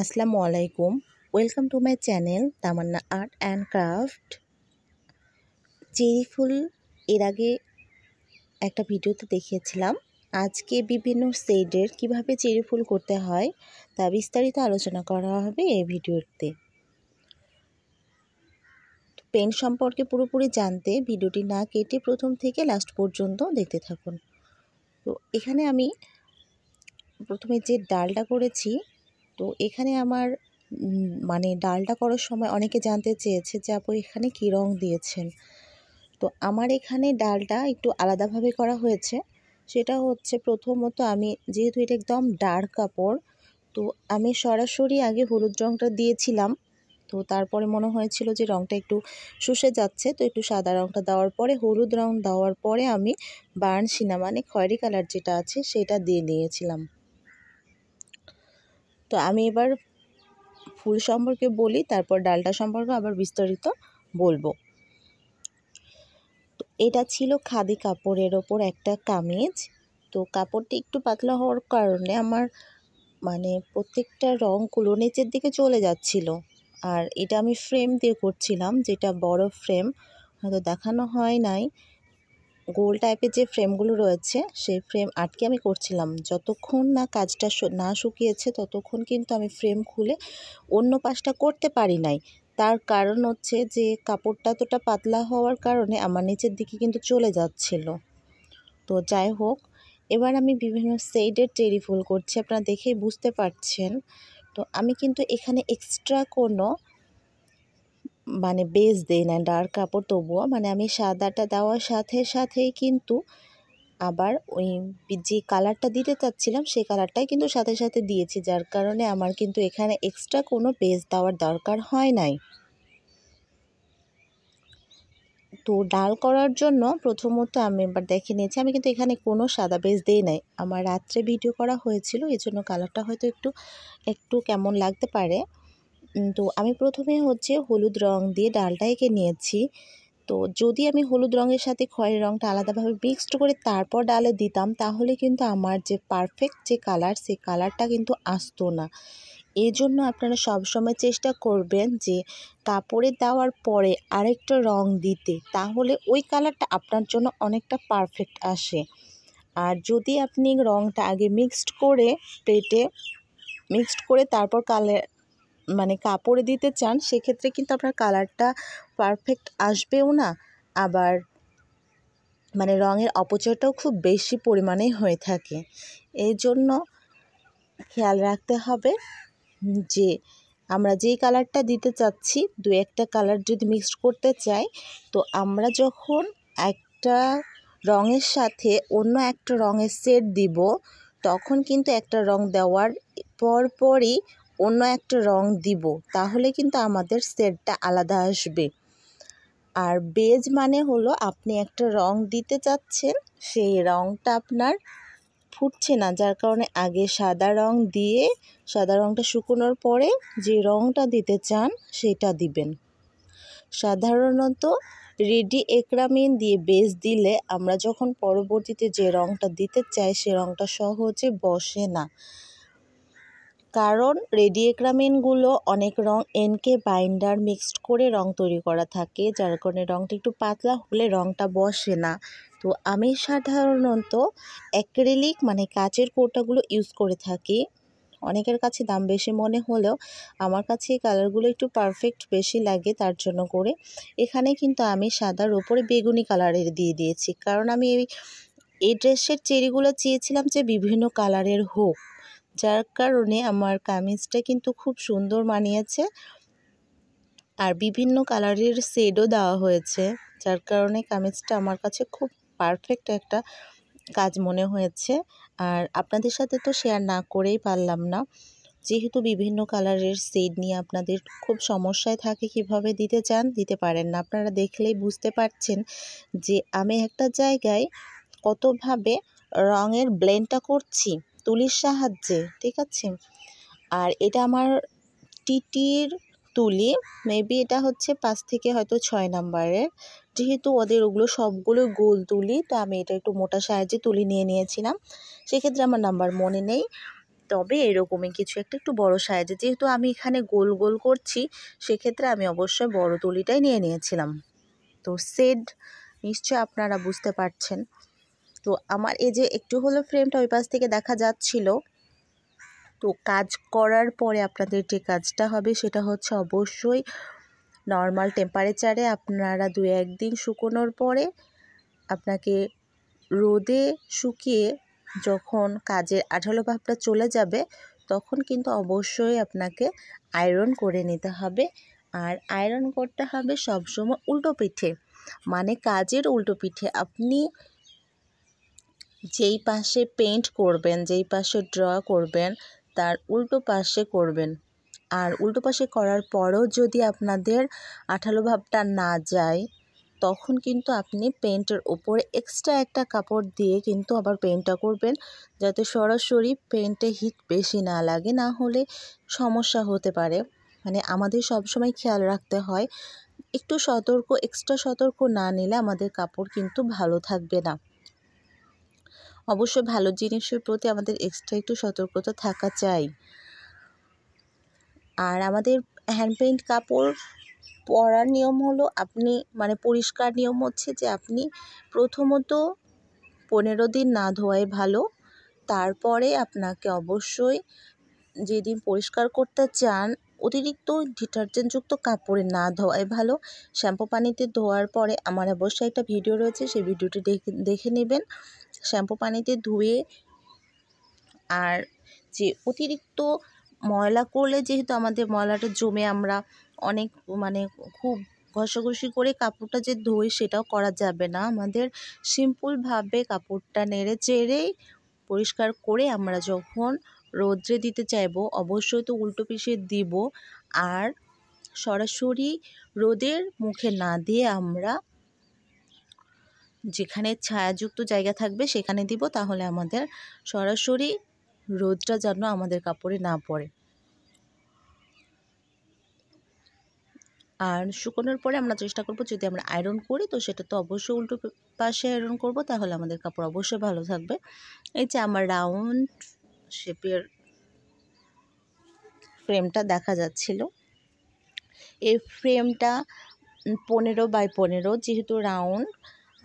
আসসালামু আলাইকুম welcome to my channel Tamanna art and craft cherry ফুল এর আগে একটা ভিডিওতে দেখিয়েছিলাম আজকে বিভিন্ন সেডের কিভাবে চেরি ফুল করতে হয় তা বিস্তারিত আলোচনা করা হবে এই ভিডিওতে পেন সম্পর্কে পুরোপুরি জানতে ভিডিওটি না কেটে প্রথম থেকে লাস্ট পর্যন্ত দেখতে থাকুন তো এখানে আমি প্রথমে যে ডালটা করেছি তো এখানে আমার মানে ডালটা করার সময় অনেকে জানতে চেয়েছে যে আপু এখানে কী রং দিয়েছেন তো আমার এখানে ডালটা একটু আলাদাভাবে করা হয়েছে সেটা হচ্ছে প্রথমত আমি যেহেতু এটা একদম ডার্ক কাপড় তো আমি সরাসরি আগে হলুদ রঙটা দিয়েছিলাম তো তারপরে মনে হয়েছিল যে রঙটা একটু শুষে যাচ্ছে তো একটু সাদা রঙটা দেওয়ার পরে হলুদ রং দেওয়ার পরে আমি বার্নশিনা মানে খয়েরি কালার যেটা আছে সেটা দিয়ে দিয়েছিলাম তো আমি এবার ফুল সম্পর্কে বলি তারপর ডালটা সম্পর্কে আবার বিস্তারিত বলবো তো এটা ছিল খাদি কাপড়ের ওপর একটা কামিজ তো কাপড়টি একটু পাতলা হওয়ার কারণে আমার মানে প্রত্যেকটা রঙগুলো নিচের দিকে চলে যাচ্ছিল আর এটা আমি ফ্রেম দিয়ে করছিলাম যেটা বড় ফ্রেম হয়তো দেখানো হয় নাই গোল টাইপের যে ফ্রেমগুলো রয়েছে সেই ফ্রেম আটকে আমি করছিলাম যতক্ষণ না কাজটা না শুকিয়েছে ততক্ষণ কিন্তু আমি ফ্রেম খুলে অন্য পাশটা করতে পারি নাই তার কারণ হচ্ছে যে কাপড়টা এতটা পাতলা হওয়ার কারণে আমার নিচের দিকে কিন্তু চলে যাচ্ছিল তো যাই হোক এবার আমি বিভিন্ন সেইডের টেরি ফুল করছি আপনারা দেখেই বুঝতে পারছেন তো আমি কিন্তু এখানে এক্সট্রা কোনো মানে বেস দিই না ডার্ক কাপড় তবুও মানে আমি সাদাটা দেওয়ার সাথে সাথেই কিন্তু আবার ওই যে কালারটা দিতে চাচ্ছিলাম সেই কালারটাই কিন্তু সাথে সাথে দিয়েছি যার কারণে আমার কিন্তু এখানে এক্সট্রা কোনো বেস দেওয়ার দরকার হয় নাই তো ডাল করার জন্য প্রথমত আমি এবার দেখে নিয়েছি আমি কিন্তু এখানে কোনো সাদা বেজ দিই নাই আমার রাত্রে ভিডিও করা হয়েছিল এই জন্য কালারটা হয়তো একটু একটু কেমন লাগতে পারে তো আমি প্রথমে হচ্ছে হলুদ রং দিয়ে ডালটা এঁকে নিয়েছি তো যদি আমি হলুদ রঙের সাথে খয়ের রঙটা আলাদাভাবে মিক্সড করে তারপর ডালে দিতাম তাহলে কিন্তু আমার যে পারফেক্ট যে কালার সেই কালারটা কিন্তু আসতো না এই জন্য আপনারা সবসময় চেষ্টা করবেন যে কাপড়ে দেওয়ার পরে আরেকটা রং দিতে তাহলে ওই কালারটা আপনার জন্য অনেকটা পারফেক্ট আসে আর যদি আপনি রংটা আগে মিক্সড করে পেটে মিক্সড করে তারপর কালার মানে কাপড়ে দিতে চান সেক্ষেত্রে কিন্তু আপনার কালারটা পারফেক্ট আসবেও না আবার মানে রঙের অপচয়টাও খুব বেশি পরিমাণে হয়ে থাকে এই জন্য খেয়াল রাখতে হবে যে আমরা যেই কালারটা দিতে চাচ্ছি দু একটা কালার যদি মিক্সড করতে চাই তো আমরা যখন একটা রঙের সাথে অন্য একটা রঙের সেট দিব তখন কিন্তু একটা রং দেওয়ার পরপরই অন্য একটা রং দিব তাহলে কিন্তু আমাদের সেটটা আলাদা আসবে আর বেজ মানে হলো আপনি একটা রং দিতে চাচ্ছেন সেই রংটা আপনার ফুটছে না যার কারণে আগে সাদা রং দিয়ে সাদা রংটা শুকোনোর পরে যে রংটা দিতে চান সেটা দিবেন সাধারণত রেডি একরামিন দিয়ে বেজ দিলে আমরা যখন পরবর্তীতে যে রংটা দিতে চাই সে রংটা সহজে বসে না কারণ রেডিয়েক্রামিনগুলো অনেক রং এনকে বাইন্ডার মিক্সড করে রং তৈরি করা থাকে যার কারণে রংটা একটু পাতলা হলে রংটা বসে না তো আমি সাধারণত অ্যাক্রেলিক মানে কাচের কোটাগুলো ইউজ করে থাকি অনেকের কাছে দাম বেশি মনে হলেও আমার কাছে এই কালারগুলো একটু পারফেক্ট বেশি লাগে তার জন্য করে এখানে কিন্তু আমি সাদার ওপরে বেগুনি কালারের দিয়ে দিয়েছি কারণ আমি এই এই ড্রেসের চেরিগুলো চেয়েছিলাম যে বিভিন্ন কালারের হোক যার কারণে আমার কামিজটা কিন্তু খুব সুন্দর মানিয়েছে আর বিভিন্ন কালারের শেডও দেওয়া হয়েছে যার কারণে কামিজটা আমার কাছে খুব পারফেক্ট একটা কাজ মনে হয়েছে আর আপনাদের সাথে তো শেয়ার না করেই পারলাম না যেহেতু বিভিন্ন কালারের শেড নিয়ে আপনাদের খুব সমস্যায় থাকে কিভাবে দিতে চান দিতে পারেন না আপনারা দেখলেই বুঝতে পারছেন যে আমি একটা জায়গায় কতভাবে রঙের ব্লেন্ডটা করছি তুলির সাহায্যে ঠিক আছে আর এটা আমার টিটির তুলি মেবি এটা হচ্ছে পাঁচ থেকে হয়তো ছয় নাম্বারের যেহেতু ওদের ওগুলো সবগুলো গোল তুলি তো আমি এটা একটু মোটা সাহায্যে তুলি নিয়ে নিয়েছিলাম সেক্ষেত্রে আমার নাম্বার মনে নেই তবে এরকমই কিছু একটা একটু বড় সাইজে যেহেতু আমি এখানে গোল গোল করছি সেক্ষেত্রে আমি অবশ্যই বড় তুলিটাই নিয়ে নিয়েছিলাম তো সেড নিশ্চয় আপনারা বুঝতে পারছেন তো আমার এই যে একটু হলো ফ্রেমটা ওই পাশ থেকে দেখা যাচ্ছিল তো কাজ করার পরে আপনাদের যে কাজটা হবে সেটা হচ্ছে অবশ্যই নর্মাল টেম্পারেচারে আপনারা দু একদিন শুকোনোর পরে আপনাকে রোদে শুকিয়ে যখন কাজের আঠালো ভাবটা চলে যাবে তখন কিন্তু অবশ্যই আপনাকে আয়রন করে নিতে হবে আর আয়রন করতে হবে সবসময় উল্টো পিঠে মানে কাজের উল্টো পিঠে আপনি যেই পাশে পেন্ট করবেন যেই পাশে ড্র করবেন তার উল্টো পাশে করবেন আর উল্টো পাশে করার পরও যদি আপনাদের আঠালো ভাবটা না যায় তখন কিন্তু আপনি পেন্টের ওপরে এক্সট্রা একটা কাপড় দিয়ে কিন্তু আবার পেন্টটা করবেন যাতে সরাসরি পেন্টে হিট বেশি না লাগে না হলে সমস্যা হতে পারে মানে আমাদের সবসময় খেয়াল রাখতে হয় একটু সতর্ক এক্সট্রা সতর্ক না নিলে আমাদের কাপড় কিন্তু ভালো থাকবে না অবশ্যই ভালো জিনিসের প্রতি আমাদের এক্সট্রা একটু সতর্কতা থাকা চাই আর আমাদের হ্যান্ড কাপড় পরার নিয়ম হলো আপনি মানে পরিষ্কার নিয়ম হচ্ছে যে আপনি প্রথমত পনেরো দিন না ধোয়াই ভালো তারপরে আপনাকে অবশ্যই যেদিন পরিষ্কার করতে চান অতিরিক্ত ডিটারজেন্টযুক্ত কাপড়ে না ধোয়াই ভালো শ্যাম্পু পানিতে ধোয়ার পরে আমার অবশ্যই একটা ভিডিও রয়েছে সেই ভিডিওটি দেখে দেখে নেবেন শ্যাম্পু পানিতে ধুয়ে আর যে অতিরিক্ত ময়লা করলে যেহেতু আমাদের ময়লাটা জমে আমরা অনেক মানে খুব ঘষাঘষি করে কাপড়টা যে ধুই সেটাও করা যাবে না আমাদের সিম্পলভাবে কাপড়টা নেড়ে চেড়েই পরিষ্কার করে আমরা যখন রোদ্রে দিতে চাইব অবশ্যই তো উল্টো পিষে দিব আর সরাসরি রোদের মুখে না দিয়ে আমরা যেখানে ছায়াযুক্ত জায়গা থাকবে সেখানে দিব তাহলে আমাদের সরাসরি রোদটা যেন আমাদের কাপড়ে না পড়ে আর শুকোনোর পরে আমরা চেষ্টা করব যদি আমরা আয়রন করি তো সেটা তো অবশ্যই উল্টো পাশে আয়রন করব তাহলে আমাদের কাপড় অবশ্যই ভালো থাকবে এই যে আমার রাউন্ড শেপের ফ্রেমটা দেখা যাচ্ছিল এই ফ্রেমটা পনেরো বাই পনেরো যেহেতু রাউন্ড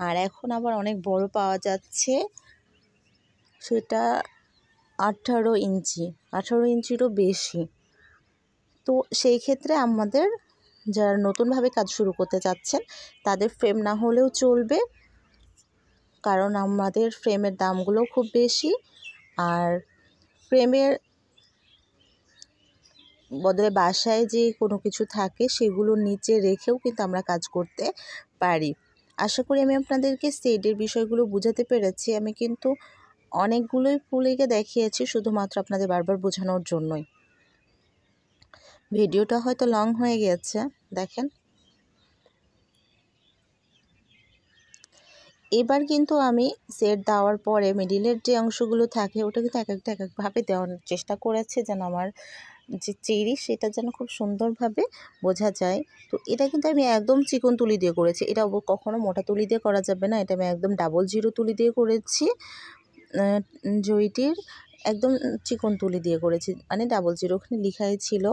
আর এখন আবার অনেক বড় পাওয়া যাচ্ছে সেটা আঠারো ইঞ্চি আঠারো ইঞ্চিরও বেশি তো সেই ক্ষেত্রে আমাদের যারা নতুনভাবে কাজ শুরু করতে চাচ্ছেন তাদের ফ্রেম না হলেও চলবে কারণ আমাদের ফ্রেমের দামগুলো খুব বেশি আর ফ্রেমের বদলে বাসায় যে কোনো কিছু থাকে সেগুলো নিচে রেখেও কিন্তু আমরা কাজ করতে পারি আশা করি আমি আপনাদেরকে সেডের বিষয়গুলো বোঝাতে পেরেছি আমি কিন্তু অনেকগুলোই ফুল এঁকে দেখিয়েছি শুধুমাত্র আপনাদের বারবার বোঝানোর জন্যই ভিডিওটা হয়তো লং হয়ে গেছে দেখেন এবার কিন্তু আমি সেট দেওয়ার পরে মিডিলের যে অংশগুলো থাকে ওটা কিন্তু এক একটা এক একভাবে দেওয়ার চেষ্টা করেছি যেন আমার যে চেরি সেটা যেন খুব সুন্দরভাবে বোঝা যায় তো এটা কিন্তু আমি একদম চিকন তুলি দিয়ে করেছি এটা কখনো মোটা তুলি দিয়ে করা যাবে না এটা আমি একদম ডাবল জিরো তুলি দিয়ে করেছি জয়টির একদম চিকন তুলি দিয়ে করেছি মানে ডাবল জিরো ওখানে লিখাই ছিল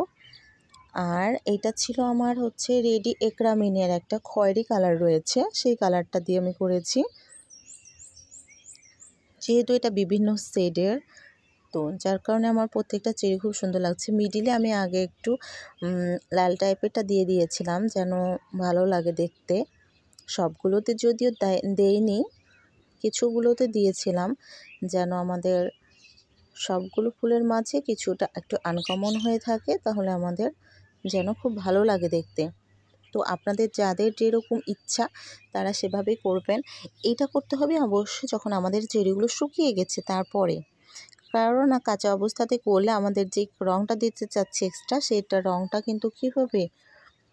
আর এটা ছিল আমার হচ্ছে রেডি একরামিনের একটা খয়েরি কালার রয়েছে সেই কালারটা দিয়ে আমি করেছি যেহেতু এটা বিভিন্ন শেডের তো যার কারণে আমার প্রত্যেকটা চেরি খুব সুন্দর লাগছে মিডিলে আমি আগে একটু লাল টাইপেরটা দিয়ে দিয়েছিলাম যেন ভালো লাগে দেখতে সবগুলোতে যদিও দেয়নি কিছুগুলোতে দিয়েছিলাম যেন আমাদের সবগুলো ফুলের মাঝে কিছুটা একটু আনকমন হয়ে থাকে তাহলে আমাদের যেন খুব ভালো লাগে দেখতে তো আপনাদের যাদের যেরকম ইচ্ছা তারা সেভাবেই করবেন এটা করতে হবে অবশ্যই যখন আমাদের চেরিগুলো শুকিয়ে গেছে তারপরে না কাঁচা অবস্থাতে করলে আমাদের যে রঙটা দিতে চাচ্ছি এক্সট্রা সেটা রঙটা কিন্তু কী হবে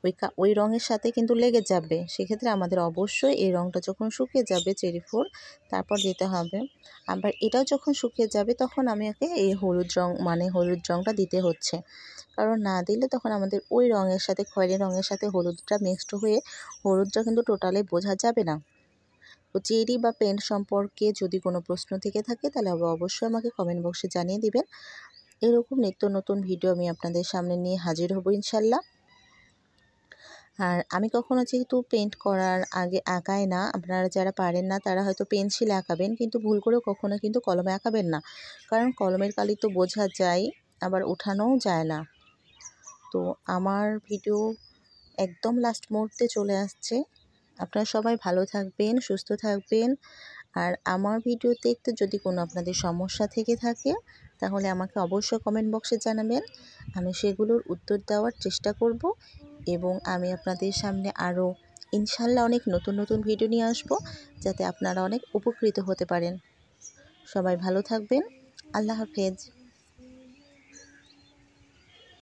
ওই ওই রঙের সাথে কিন্তু লেগে যাবে সেক্ষেত্রে আমাদের অবশ্যই এই রঙটা যখন শুকিয়ে যাবে চেরি ফোর তারপর দিতে হবে আবার এটাও যখন শুকিয়ে যাবে তখন আমি একে এই হলুদ রং মানে হলুদ রঙটা দিতে হচ্ছে কারণ না দিলে তখন আমাদের ওই রঙের সাথে খয়েরি রঙের সাথে হলুদটা মিক্সড হয়ে হলুদটা কিন্তু টোটালি বোঝা যাবে না জেরি বা পেন সম্পর্কে যদি কোনো প্রশ্ন থেকে থাকে তাহলে অবশ্যই আমাকে কমেন্ট বক্সে জানিয়ে দিবেন এরকম নিত্য নতুন ভিডিও আমি আপনাদের সামনে নিয়ে হাজির হব ইনশাল্লাহ আর আমি কখনো যেহেতু পেন্ট করার আগে আঁকাই না আপনারা যারা পারেন না তারা হয়তো পেন্সিল আঁকাবেন কিন্তু ভুল করেও কখনো কিন্তু কলমে আঁকাবেন না কারণ কলমের কালি তো বোঝা যায় আবার ওঠানোও যায় না তো আমার ভিডিও একদম লাস্ট মুহূর্তে চলে আসছে আপনারা সবাই ভালো থাকবেন সুস্থ থাকবেন আর আমার ভিডিও দেখতে যদি কোনো আপনাদের সমস্যা থেকে থাকে তাহলে আমাকে অবশ্যই কমেন্ট বক্সে জানাবেন আমি সেগুলোর উত্তর দেওয়ার চেষ্টা করব এবং আমি আপনাদের সামনে আরও ইনশাল্লাহ অনেক নতুন নতুন ভিডিও নিয়ে আসব যাতে আপনারা অনেক উপকৃত হতে পারেন সবাই ভালো থাকবেন আল্লাহ হাফেজ